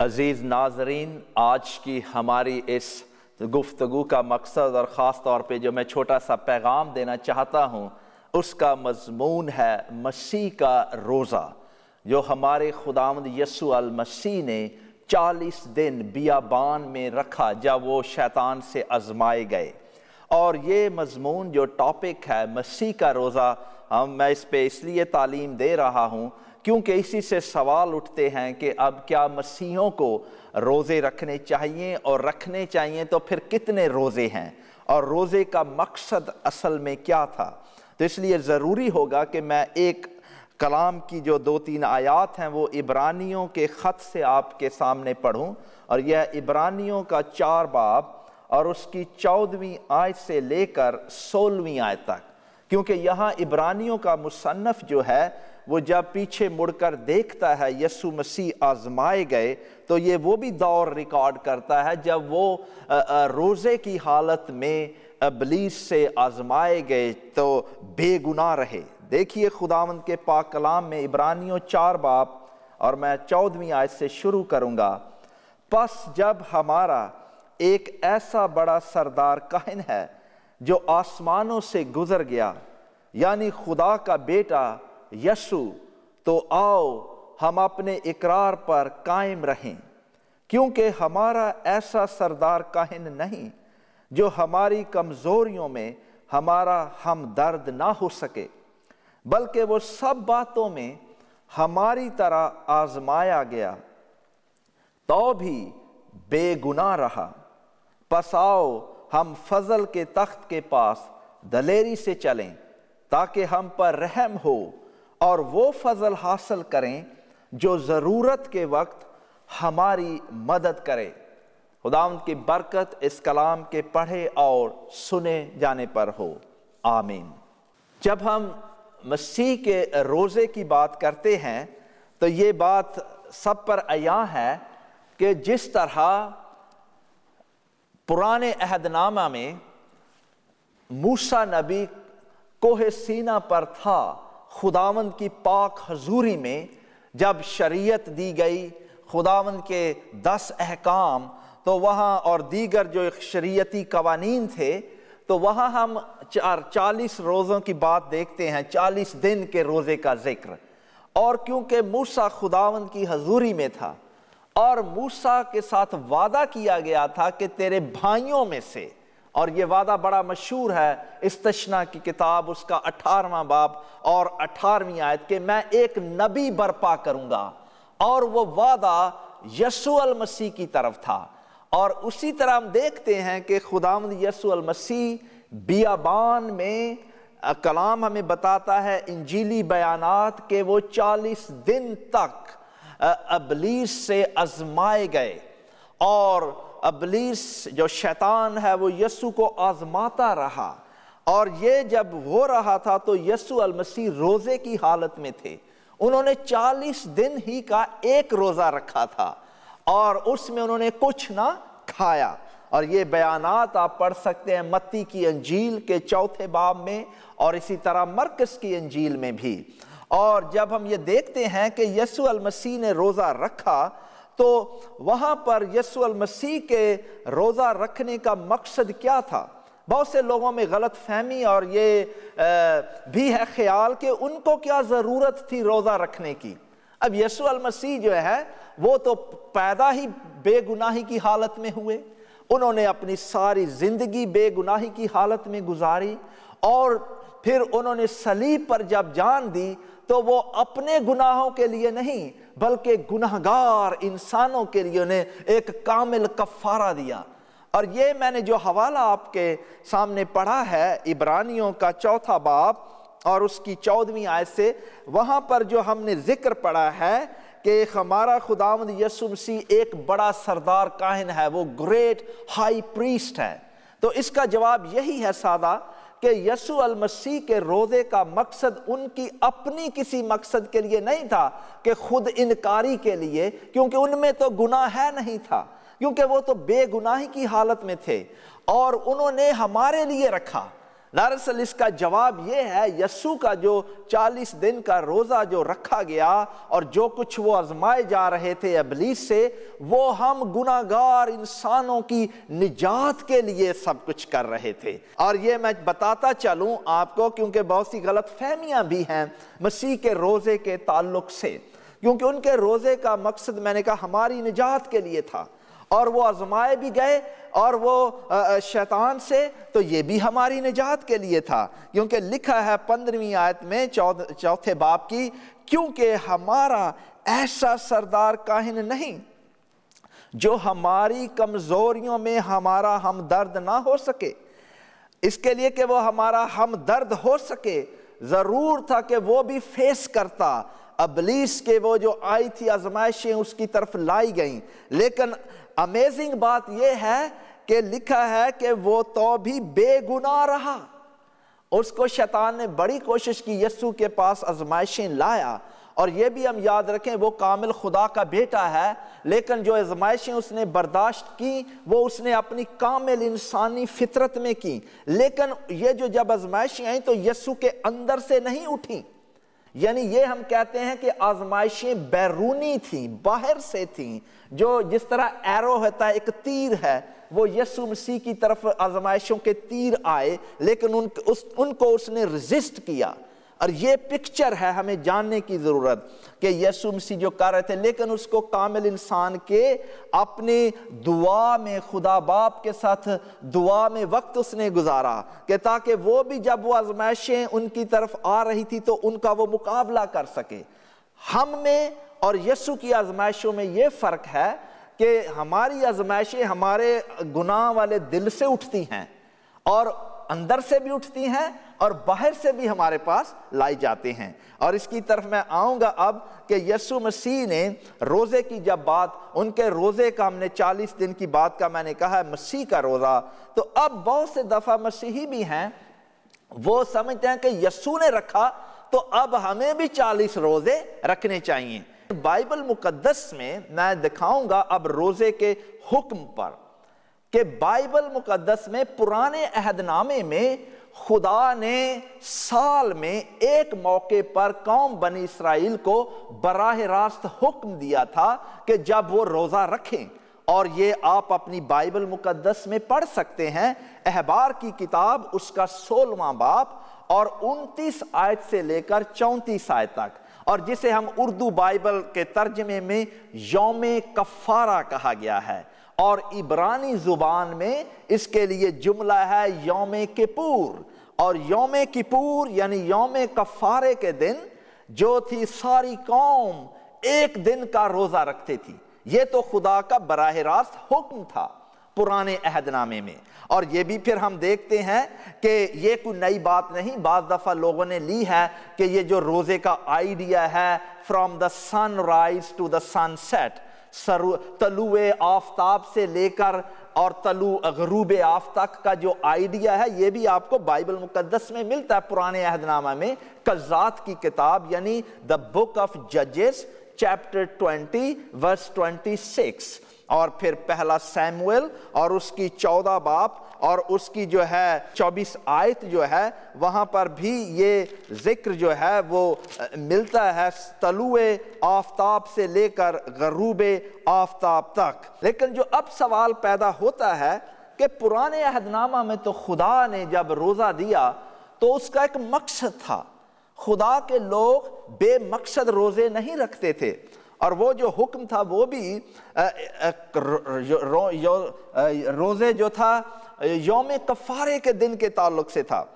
अज़ीज़ नाजरीन आज की हमारी इस गुफ्तु का मकसद और ख़ास तौर पे जो मैं छोटा सा पैगाम देना चाहता हूँ उसका मजमून है मसीह का रोज़ा जो हमारे खुदामद यसू मसीह ने चालीस दिन बियाबान में रखा जब वो शैतान से आजमाए गए और ये मजमून जो टॉपिक है मसीह का रोज़ा हम मैं इस पर इसलिए तालीम दे रहा हूँ क्योंकि इसी से सवाल उठते हैं कि अब क्या मसीहों को रोज़े रखने चाहिए और रखने चाहिए तो फिर कितने रोज़े हैं और रोज़े का मकसद असल में क्या था तो इसलिए ज़रूरी होगा कि मैं एक कलाम की जो दो तीन आयात हैं वो इब्रानियों के ख़त से आपके सामने पढ़ूं और यह इब्रानियों का चार बाब और उसकी चौदहवीं आयत से लेकर सोलहवीं आयत तक क्योंकि यहाँ इब्रानियों का मुसनफ़ जो है वो जब पीछे मुड़कर देखता है यसु मसीह आजमाए गए तो ये वो भी दौर रिकॉर्ड करता है जब वो रोज़े की हालत में अबलीस से आजमाए गए तो बेगुनाह रहे देखिए खुदावंद के पाक कलाम में इब्रानियों चार बाप और मैं चौदहवीं आयत से शुरू करूँगा पस जब हमारा एक ऐसा बड़ा सरदार कहन है जो आसमानों से गुजर गया यानी खुदा का बेटा यसु तो आओ हम अपने इकरार पर कायम रहें क्योंकि हमारा ऐसा सरदार काहिन नहीं जो हमारी कमज़ोरियों में हमारा हम दर्द ना हो सके बल्कि वो सब बातों में हमारी तरह आजमाया गया तो भी बेगुना रहा पसाओ हम फजल के तख्त के पास दलेरी से चलें ताकि हम पर रहम हो और वो फजल हासिल करें जो ज़रूरत के वक्त हमारी मदद करे खुदाम की बरकत इस कलाम के पढ़े और सुने जाने पर हो आमीन जब हम मसीह के रोज़े की बात करते हैं तो ये बात सब पर अया है कि जिस तरह पुराने अहदनामा में मूसा नबी कोहे सीना पर था खुदावंद की पाक हजूरी में जब शरीयत दी गई खुदावंद के दस अहकाम तो वहाँ और दीगर जो एक शरीयती कवानीन थे तो वहाँ हम चार चालीस रोज़ों की बात देखते हैं चालीस दिन के रोज़े का जिक्र और क्योंकि मूसा खुदावंद की हजूरी में था और मूसा के साथ वादा किया गया था कि तेरे भाइयों में से और ये वादा बड़ा मशहूर है इस इस्तना की किताब उसका अठारवा बाप और अठारहवीं आयत के मैं एक नबी बरपा करूंगा और वो वादा यसुअल मसीह की तरफ था और उसी तरह हम देखते हैं कि खुदाम यसुअल मसीह बियाबान में कलाम हमें बताता है इंजीली बयानात के वो चालीस दिन तक अबलीस से आजमाए गए और अबलीस जो शैतान है वो यसु को आजमाता रहा और ये जब हो रहा था तो यसु अलमसी रोज़े की हालत में थे उन्होंने 40 दिन ही का एक रोज़ा रखा था और उसमें उन्होंने कुछ ना खाया और ये बयान आप पढ़ सकते हैं मत्ती की अंजील के चौथे बाब में और इसी तरह मरकस की अंजील में भी और जब हम ये देखते हैं कि यसु मसीह ने रोज़ा रखा तो वहाँ पर यसु मसीह के रोज़ा रखने का मकसद क्या था बहुत से लोगों में गलत फहमी और ये भी है ख्याल कि उनको क्या ज़रूरत थी रोज़ा रखने की अब यसु मसीह जो है वो तो पैदा ही बेगुनाही की हालत में हुए उन्होंने अपनी सारी ज़िंदगी बेगुनाही की हालत में गुजारी और फिर उन्होंने सलीब पर जब जान दी तो वो अपने गुनाहों के लिए नहीं बल्कि गुनाहगार इंसानों के लिए उन्हें एक कामिल कफारा दिया और ये मैंने जो हवाला आपके सामने पढ़ा है इब्रानियों का चौथा बाप और उसकी चौदहवीं आय से वहाँ पर जो हमने जिक्र पढ़ा है कि हमारा खुदावंद यसुब सी एक बड़ा सरदार काहिन है वो ग्रेट हाई प्रीस्ट है तो इसका जवाब यही है सादा कि यसु अल मसीह के रोज़े का मकसद उनकी अपनी किसी मकसद के लिए नहीं था कि खुद इनकारी के लिए क्योंकि उनमें तो गुनाह है नहीं था क्योंकि वो तो बेगुनाही की हालत में थे और उन्होंने हमारे लिए रखा दरअसल इसका जवाब यह है यस्सु का जो 40 दिन का रोज़ा जो रखा गया और जो कुछ वो आजमाए जा रहे थे अबलीस से वो हम गुनागार इंसानों की निजात के लिए सब कुछ कर रहे थे और ये मैं बताता चलूँ आपको क्योंकि बहुत सी गलत फहमियाँ भी हैं मसीह के रोज़े के ताल्लुक से क्योंकि उनके रोज़े का मकसद मैंने कहा हमारी निजात के लिए था और वो आजमाए भी गए और वो शैतान से तो ये भी हमारी निजात के लिए था क्योंकि लिखा है पंद्रहवीं आयत में चौथे बाप की क्योंकि हमारा ऐसा सरदार काहिन नहीं जो हमारी कमज़ोरियों में हमारा हमदर्द ना हो सके इसके लिए कि वो हमारा हम दर्द हो सके ज़रूर था कि वो भी फेस करता अबलीस के वो जो आई थी आजमाइशें उसकी तरफ लाई गईं लेकिन अमेजिंग बात यह है कि लिखा है कि वो तो भी बेगुनाह रहा उसको शैतान ने बड़ी कोशिश की यस्सु के पास आजमाइशें लाया और ये भी हम याद रखें वो कामिल खुदा का बेटा है लेकिन जो आजमाइशें उसने बर्दाश्त की वो उसने अपनी कामिल इंसानी फितरत में की लेकिन ये जो जब आजमाइशें आई तो यस्सु के अंदर से नहीं उठी यानी ये हम कहते हैं कि आजमाइशें बैरूनी थी बाहर से थी जो जिस तरह एरो होता है एक तीर है वो यसु मसीह की तरफ आजमाइशों के तीर आए लेकिन उन उस उनको उसने रजिस्ट किया और ये पिक्चर है हमें जानने की ज़रूरत कि यसु मसीह जो कर रहे थे लेकिन उसको कामिल इंसान के अपनी दुआ में खुदा बाप के साथ दुआ में वक्त उसने गुजारा कि ताकि वो भी जब वो आजमाइशें उनकी तरफ आ रही थी तो उनका वो मुकाबला कर सके हम में और यसु की आजमाइशों में ये फ़र्क है कि हमारी आजमाइशें हमारे गुनाह वाले दिल से उठती हैं और अंदर से भी उठती हैं और बाहर से भी हमारे पास लाई जाते हैं और इसकी तरफ मैं आऊँगा अब कि यसु मसीह ने रोज़े की जब बात उनके रोज़े का हमने 40 दिन की बात का मैंने कहा है मसीह का रोज़ा तो अब बहुत से दफ़ा मसीही भी हैं वो समझते हैं कि यसु ने रखा तो अब हमें भी चालीस रोज़े रखने चाहिए बाइबल मुकदस में मैं दिखाऊंगा अब रोज़े के हुक्म पर कि बाइबल मुकदस में पुराने अहदनामे में खुदा ने साल में एक मौके पर कौम बनी इसराइल को बराह रास्त हुक्म दिया था कि जब वो रोज़ा रखें और ये आप अपनी बाइबल मुकदस में पढ़ सकते हैं अहबार की किताब उसका सोलवा बाप और उनतीस आयत से लेकर चौंतीस आयत तक और जिसे हम उर्दू बाइबल के तर्जमे में योम कफ़ारा कहा गया है और इबरानी ज़ुबान में इसके लिए जुमला है योम किपूर और योम किपूर यानी योम कफ़ारे के दिन जो थी सारी कौम एक दिन का रोज़ा रखती थी ये तो खुदा का बरह रास्त हुक्म था पुराने अहदनामे में और ये भी फिर हम देखते हैं कि ये कोई नई बात नहीं बज दफ़ा लोगों ने ली है कि ये जो रोज़े का आइडिया है from the sunrise to the sunset सरु तलुए आफ्ताब से लेकर और तलु अगरूब आफ्ताब का जो आइडिया है ये भी आपको बाइबल मुकदस में मिलता है पुराने अहदनामा में कजात की किताब यानी द बुक ऑफ जजेस चैप्टर 20 वर्स 26 और फिर पहला सैमुएल और उसकी चौदह बाप और उसकी जो है 24 आयत जो है वहाँ पर भी ये ज़िक्र जो है वो मिलता है तलुए आफ्ताब से लेकर गरूब आफ्ताब तक लेकिन जो अब सवाल पैदा होता है कि पुराने अहदनामा में तो खुदा ने जब रोज़ा दिया तो उसका एक मकसद था खुदा के लोग बेमकसद रोज़े नहीं रखते थे और वो जो हुक्म था वो भी रोज़े जो था योम कफ़ारे के दिन के ताल्लुक से था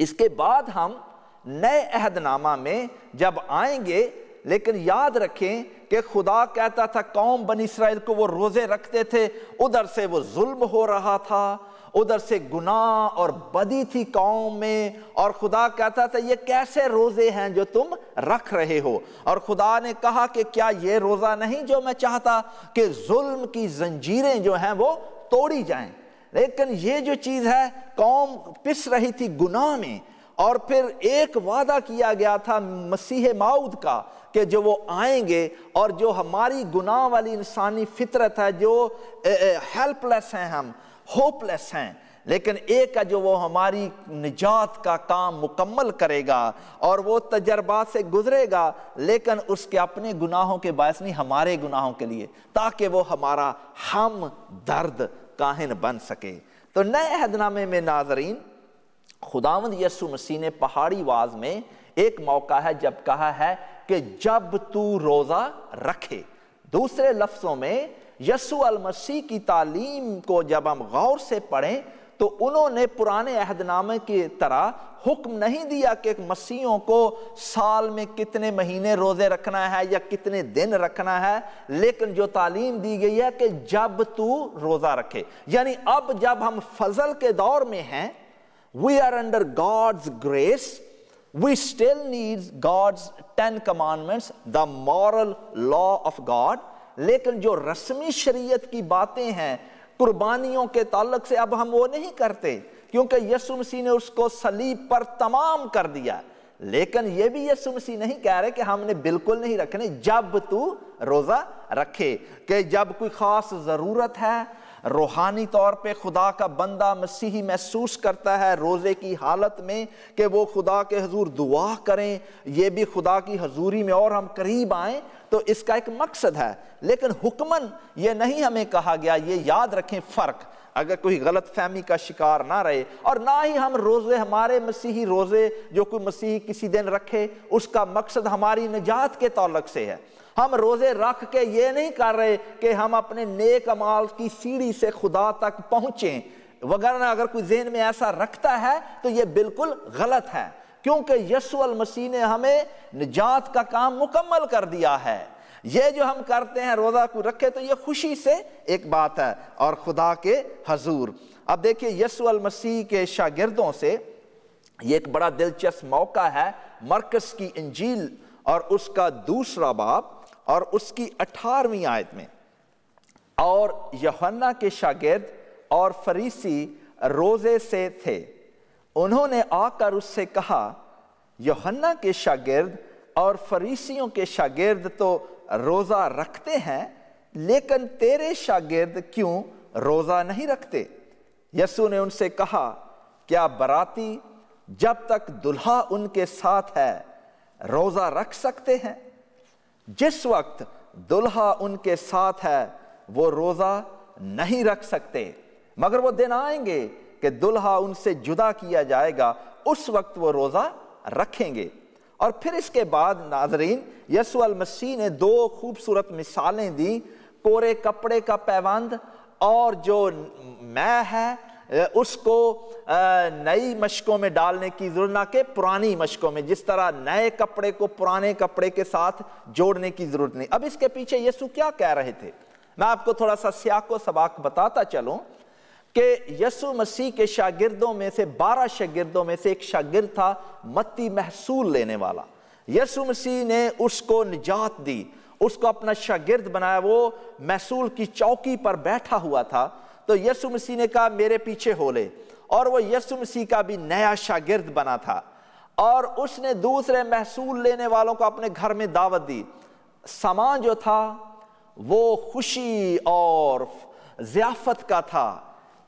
इसके बाद हम नए अहदनामा में जब आएंगे लेकिन याद रखें कि खुदा कहता था कौम बन इसराइल को वो रोज़े रखते थे उधर से वो जुल्म हो रहा था उधर से गुनाह और बदी थी कौम में और खुदा कहता था ये कैसे रोज़े हैं जो तुम रख रहे हो और खुदा ने कहा कि क्या ये रोज़ा नहीं जो मैं चाहता कि जुल्म की जंजीरें जो हैं वो तोड़ी जाएं लेकिन ये जो चीज़ है कौम पिस रही थी गुनाह में और फिर एक वादा किया गया था मसीह माउद का कि जो वो आएंगे और जो हमारी गुनाह वाली इंसानी फितरत है जो हेल्पलेस हैं हम होपलेस हैं लेकिन एक है जो वो हमारी निजात का काम मुकम्मल करेगा और वो तजर्बा से गुजरेगा लेकिन उसके अपने गुनाहों के बायस नहीं हमारे गुनाहों के लिए ताकि वो हमारा हम दर्द काहिन बन सके तो नए अहदनामे में नाजरीन खुदावंद यसु मसीह ने पहाड़ी वाज में एक मौका है जब कहा है कि जब तू रोज़ा रखे दूसरे लफ्ज़ों में यसु अल मसीह की तालीम को जब हम गौर से पढ़ें तो उन्होंने पुराने अहदनामे की तरह हुक्म नहीं दिया कि मसीहों को साल में कितने महीने रोज़े रखना है या कितने दिन रखना है लेकिन जो तालीम दी गई है कि जब तू रोज़ा रखे यानी अब जब हम फजल के दौर में हैं we are under God's grace we still need God's ten commandments the moral law of God लेकिन जो रस्मी शरीयत की बातें हैं कुर्बानियों के ताल्लक से अब हम वो नहीं करते क्योंकि यसु मसीह ने उसको सलीब पर तमाम कर दिया लेकिन यह भी यसु मसीह नहीं कह रहे कि हमने बिल्कुल नहीं रखने जब तू रोज़ा रखे कि जब कोई ख़ास ज़रूरत है रूहानी तौर पे खुदा का बंदा मसीही महसूस करता है रोज़े की हालत में कि वो खुदा के हजूर दुआ करें ये भी खुदा की हजूरी में और हम करीब आएँ तो इसका एक मकसद है लेकिन हुक्मन ये नहीं हमें कहा गया ये याद रखें फ़र्क अगर कोई गलत फहमी का शिकार ना रहे और ना ही हम रोज़े हमारे मसीही रोज़े जो कोई मसीही किसी दिन रखे उसका मकसद हमारी निजात के तौलक से है हम रोज़े रख के ये नहीं कर रहे कि हम अपने नेक अमाल की सीढ़ी से खुदा तक पहुँचें वगरना अगर कोई जहन में ऐसा रखता है तो ये बिल्कुल गलत है क्योंकि यसुअल मसीह ने हमें निजात का काम मुकम्मल कर दिया है ये जो हम करते हैं रोज़ा को रखे तो ये खुशी से एक बात है और खुदा के हजूर अब देखिए यसुअल मसीह के शागिर्दों से ये एक बड़ा दिलचस्प मौका है मरकस की इंजील और उसका दूसरा बाप और उसकी अठारहवीं आयत में और यहन्ना के शागिर्द और फरीसी रोजे से थे उन्होंने आकर उससे कहा यहन्ना के शागिर्द और फरीसियों के शागिर्द तो रोज़ा रखते हैं लेकिन तेरे शागिर्द क्यों रोज़ा नहीं रखते यसु ने उनसे कहा क्या बराती जब तक दुल्हा उनके साथ है रोज़ा रख सकते हैं जिस वक्त दुल्हा उनके साथ है वो रोज़ा नहीं रख सकते मगर वो दिन आएंगे कि दुल्हा उनसे जुदा किया जाएगा उस वक्त वो रोज़ा रखेंगे और फिर इसके बाद नाजरीन यसुअल मसीह ने दो खूबसूरत मिसालें दी कोरे कपड़े का पैबंद और जो मैं है उसको नई मशकों में डालने की ज़रूरत ना के पुरानी मशकों में जिस तरह नए कपड़े को पुराने कपड़े के साथ जोड़ने की ज़रूरत नहीं अब इसके पीछे यसु क्या कह रहे थे मैं आपको थोड़ा सा सियाको सबाक बताता चलूं कि यसु मसीह के शागिर्दों में से बारह शागिर्दों में से एक शागिर्द था मत्ती महसूल लेने वाला यसु मसीह ने उसको निजात दी उसको अपना शागिर्द बनाया वो महसूल की चौकी पर बैठा हुआ था तो यसु मसीह ने कहा मेरे पीछे हो ले और वो यसु मसीह का भी नया शागिर्द बना था और उसने दूसरे महसूल लेने वालों को अपने घर में दावत दी समान जो था वो खुशी और जियाफत का था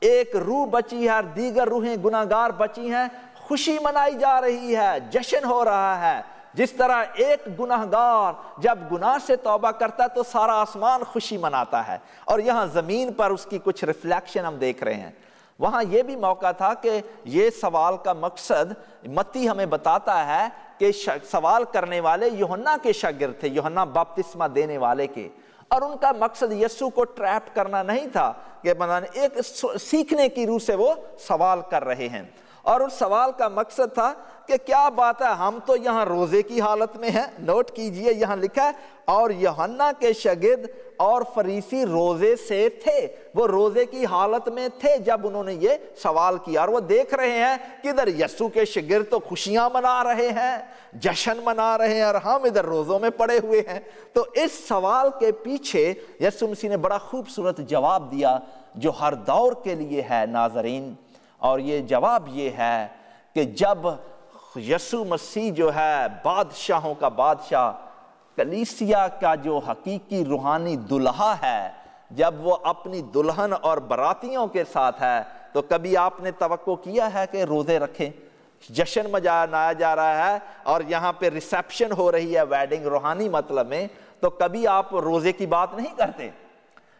एक रूह बची है और दीगर रूहें गुनागार बची हैं खुशी मनाई जा रही है जश्न हो रहा है जिस तरह एक गुनाहगार जब गुनाह से तौबा करता है तो सारा आसमान खुशी मनाता है और यहाँ ज़मीन पर उसकी कुछ रिफ्लेक्शन हम देख रहे हैं वहाँ ये भी मौका था कि ये सवाल का मकसद मती हमें बताता है कि सवाल करने वाले योहन्ना के शागिर थे योहन्ना बपतिस्मा देने वाले के और उनका मकसद यस्सु को ट्रैप करना नहीं था कि बनाने मतलब एक सीखने की रूह से वो सवाल कर रहे हैं और उस सवाल का मकसद था कि क्या बात है हम तो यहाँ रोज़े की हालत में हैं नोट कीजिए यहाँ लिखा है और यहन्ना के शगिद और फरीसी रोज़े से थे वो रोज़े की हालत में थे जब उन्होंने ये सवाल किया और वो देख रहे हैं कि इधर यस्सु के शिगिर तो खुशियां मना रहे हैं जश्न मना रहे हैं और हम इधर रोज़ों में पड़े हुए हैं तो इस सवाल के पीछे यस्सु मसीह ने बड़ा खूबसूरत जवाब दिया जो हर दौर के लिए है नाजरीन और ये जवाब ये है कि जब यसु मसीह जो है बादशाहों का बादशाह कलीसिया का जो हकीकी रूहानी दुल्हा है जब वो अपनी दुल्हन और बरातियों के साथ है तो कभी आपने तो किया है कि रोज़े रखें जश्न मनाया जा रहा है और यहाँ पे रिसेप्शन हो रही है वेडिंग रूहानी मतलब में तो कभी आप रोज़े की बात नहीं करते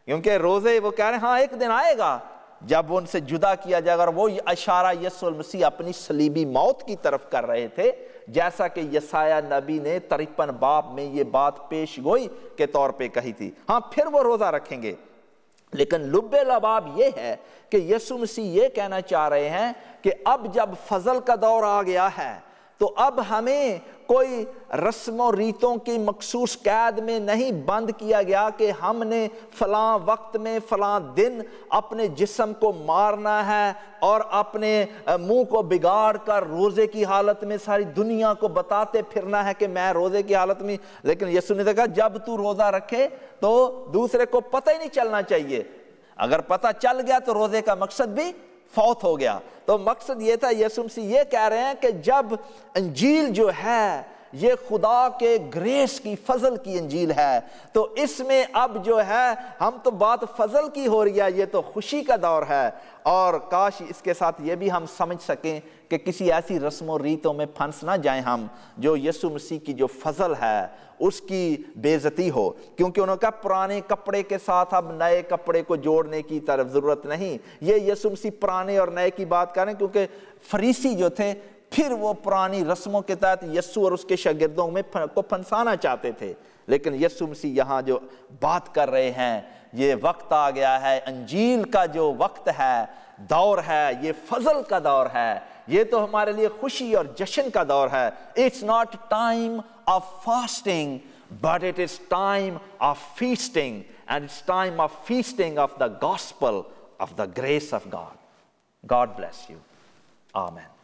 क्योंकि रोज़े वो कह रहे हैं हाँ एक दिन आएगा जब उनसे जुदा किया जाएगा और वो अशारा यसुल मसीह अपनी सलीबी मौत की तरफ कर रहे थे जैसा कि यसाया नबी ने तरीपन बाप में ये बात पेश गोई के तौर पे कही थी हाँ फिर वो रोज़ा रखेंगे लेकिन लुबे लबाब ये है कि यसु मसीह ये कहना चाह रहे हैं कि अब जब फजल का दौर आ गया है तो अब हमें कोई रस्म रीतों की मखसूस कैद में नहीं बंद किया गया कि हमने फलां वक्त में फलां दिन अपने जिसम को मारना है और अपने मुंह को बिगाड़ कर रोज़े की हालत में सारी दुनिया को बताते फिरना है कि मैं रोज़े की हालत में लेकिन यसु ने देखा जब तू रोज़ा रखे तो दूसरे को पता ही नहीं चलना चाहिए अगर पता चल गया तो रोज़े का मकसद भी फौत हो गया तो मकसद ये था यसुम सी ये कह रहे हैं कि जब अंजील जो है ये खुदा के ग्रेस की फजल की अंजील है तो इसमें अब जो है हम तो बात फजल की हो रही है ये तो खुशी का दौर है और काश इसके साथ ये भी हम समझ सकें कि किसी ऐसी रस्म व रीतों में फंस ना जाएं हम जो यसु मसीह की जो फजल है उसकी बेजती हो क्योंकि उन्होंने कहा पुराने कपड़े के साथ अब नए कपड़े को जोड़ने की तरफ ज़रूरत नहीं ये यसु मसीह पुराने और नए की बात करें क्योंकि फरीसी जो थे फिर वो पुरानी रस्मों के तहत यस्सु और उसके शागिर्दों में फन, को फंसाना चाहते थे लेकिन यस्सु मसीह यहाँ जो बात कर रहे हैं ये वक्त आ गया है अंजील का जो वक्त है दौर है ये फजल का दौर है ये तो हमारे लिए खुशी और जश्न का दौर है it's not time of fasting but it is time of feasting and it's time of feasting of the gospel of the grace of God God bless you amen